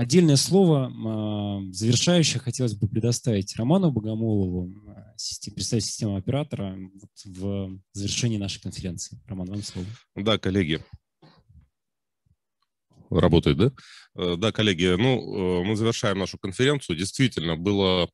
Отдельное слово завершающее хотелось бы предоставить Роману Богомолову, представитель системы оператора, в завершении нашей конференции. Роман, вам слово. Да, коллеги, Работает, да? Э, да, коллеги, ну, э, мы завершаем нашу конференцию. Действительно, было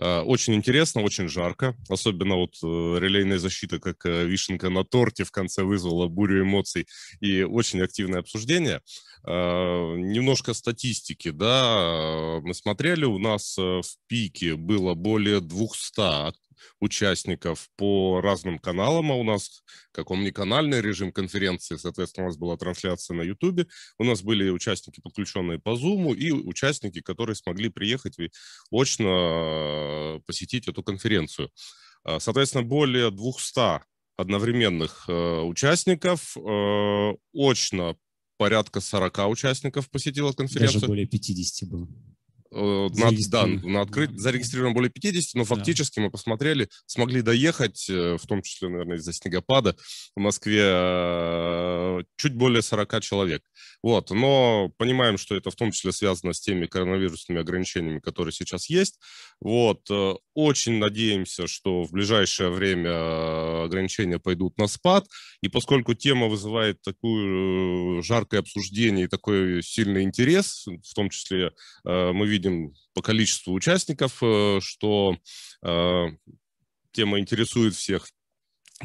э, очень интересно, очень жарко. Особенно вот релейная защита, как вишенка на торте, в конце вызвала бурю эмоций и очень активное обсуждение. Немножко статистики, да, мы смотрели, у нас в пике было более 200 участников по разным каналам, а у нас, как омниканальный режим конференции, соответственно, у нас была трансляция на YouTube, у нас были участники, подключенные по Zoom, и участники, которые смогли приехать и очно посетить эту конференцию. А, соответственно, более 200 одновременных э, участников, э, очно порядка 40 участников посетило конференцию. Даже более 50 было. Э, на, да, на открыть, да. зарегистрировано более 50, но фактически да. мы посмотрели, смогли доехать, э, в том числе, наверное, из-за снегопада, в Москве э, чуть более 40 человек. Вот, но понимаем, что это в том числе связано с теми коронавирусными ограничениями, которые сейчас есть. Вот, очень надеемся, что в ближайшее время э, ограничения пойдут на спад. И поскольку тема вызывает такое э, жаркое обсуждение и такой сильный интерес, в том числе э, мы видим по количеству участников, что тема интересует всех.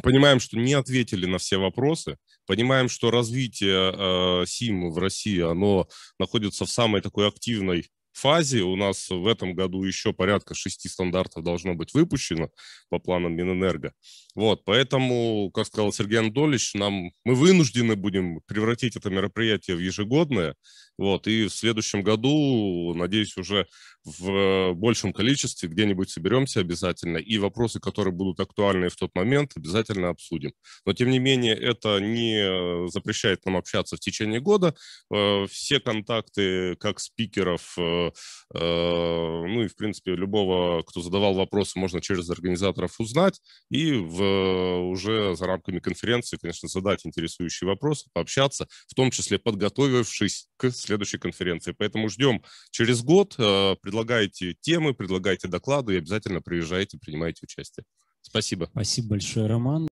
Понимаем, что не ответили на все вопросы, понимаем, что развитие э, СИМ в России, оно находится в самой такой активной фазе. У нас в этом году еще порядка шести стандартов должно быть выпущено по планам Минэнерго. Вот, поэтому, как сказал Сергей Анатольевич, нам, мы вынуждены будем превратить это мероприятие в ежегодное. Вот, и в следующем году, надеюсь, уже в большем количестве где-нибудь соберемся обязательно, и вопросы, которые будут актуальны в тот момент, обязательно обсудим. Но, тем не менее, это не э, запрещает нам общаться в течение года. Э, все контакты как спикеров, э, Э, ну и, в принципе, любого, кто задавал вопросы, можно через организаторов узнать и в, уже за рамками конференции, конечно, задать интересующие вопросы, пообщаться, в том числе подготовившись к следующей конференции. Поэтому ждем через год, э, предлагайте темы, предлагайте доклады и обязательно приезжайте, принимайте участие. Спасибо. Спасибо большое, Роман.